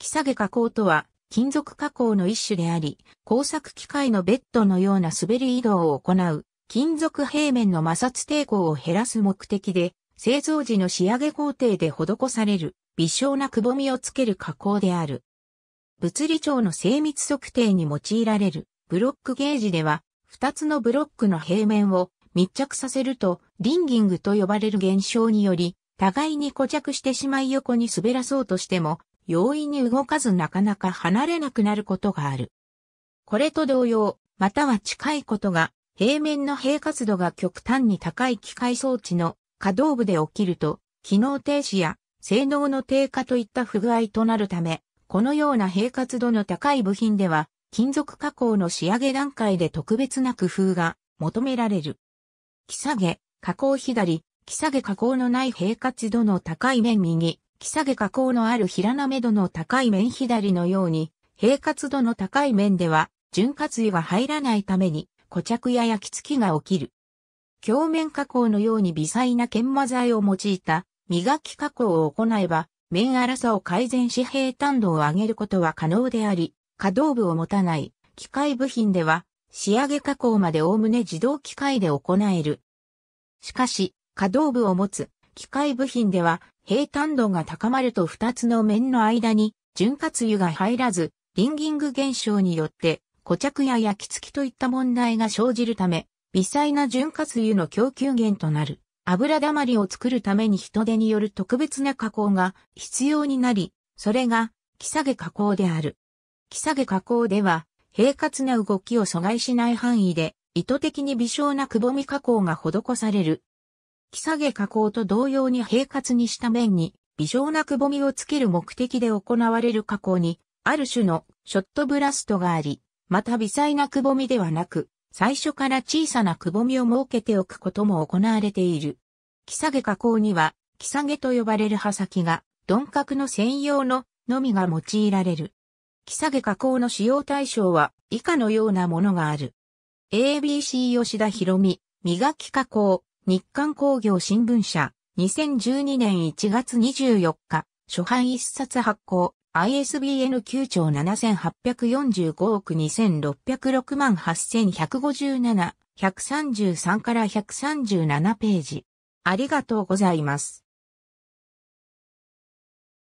木下げ加工とは、金属加工の一種であり、工作機械のベッドのような滑り移動を行う、金属平面の摩擦抵抗を減らす目的で、製造時の仕上げ工程で施される、微小なくぼみをつける加工である。物理長の精密測定に用いられる、ブロックゲージでは、二つのブロックの平面を密着させると、リンギングと呼ばれる現象により、互いに固着してしまい横に滑らそうとしても、容易に動かずなかなか離れなくなることがある。これと同様、または近いことが、平面の平滑度が極端に高い機械装置の可動部で起きると、機能停止や性能の低下といった不具合となるため、このような平滑度の高い部品では、金属加工の仕上げ段階で特別な工夫が求められる。木下げ、加工左、木下げ加工のない平滑度の高い面右、木下げ加工のある平滑度の高い面左のように、平滑度の高い面では、潤滑油が入らないために、固着や焼き付きが起きる。鏡面加工のように微細な研磨剤を用いた磨き加工を行えば、面粗さを改善し平坦度を上げることは可能であり、可動部を持たない機械部品では、仕上げ加工までおおむね自動機械で行える。しかし、可動部を持つ機械部品では平坦度が高まると2つの面の間に潤滑油が入らず、リンギング現象によって固着や焼き付きといった問題が生じるため、微細な潤滑油の供給源となる油だまりを作るために人手による特別な加工が必要になり、それが木下げ加工である。木下げ加工では、平滑な動きを阻害しない範囲で、意図的に微小なくぼみ加工が施される木下げ加工と同様に平滑にした面に、微小なくぼみをつける目的で行われる加工に、ある種のショットブラストがあり、また微細なくぼみではなく、最初から小さなくぼみを設けておくことも行われている。木下げ加工には、木下げと呼ばれる刃先が、鈍角の専用ののみが用いられる。木下げ加工の使用対象は以下のようなものがある。ABC 吉田博美、磨き加工、日刊工業新聞社、2012年1月24日、初版一冊発行、ISBN 9兆7845億2606万8157、133から137ページ。ありがとうございます。